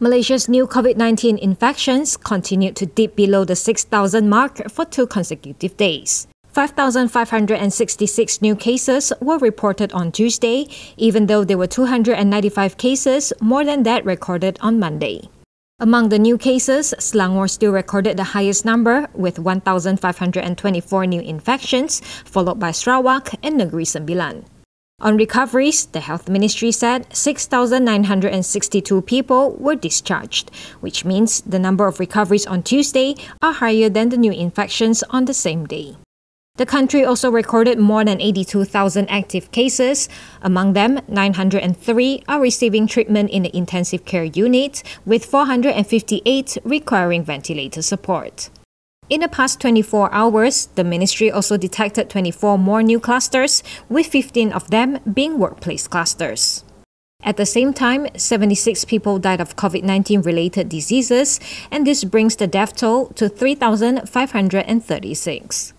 Malaysia's new COVID 19 infections continued to dip below the 6,000 mark for two consecutive days. 5,566 new cases were reported on Tuesday, even though there were 295 cases more than that recorded on Monday. Among the new cases, Selangor still recorded the highest number with 1,524 new infections, followed by Sarawak and Negeri Sembilan. On recoveries, the Health Ministry said 6,962 people were discharged, which means the number of recoveries on Tuesday are higher than the new infections on the same day. The country also recorded more than 82,000 active cases. Among them, 903 are receiving treatment in the intensive care unit, with 458 requiring ventilator support. In the past 24 hours, the ministry also detected 24 more new clusters, with 15 of them being workplace clusters. At the same time, 76 people died of COVID 19 related diseases, and this brings the death toll to 3,536.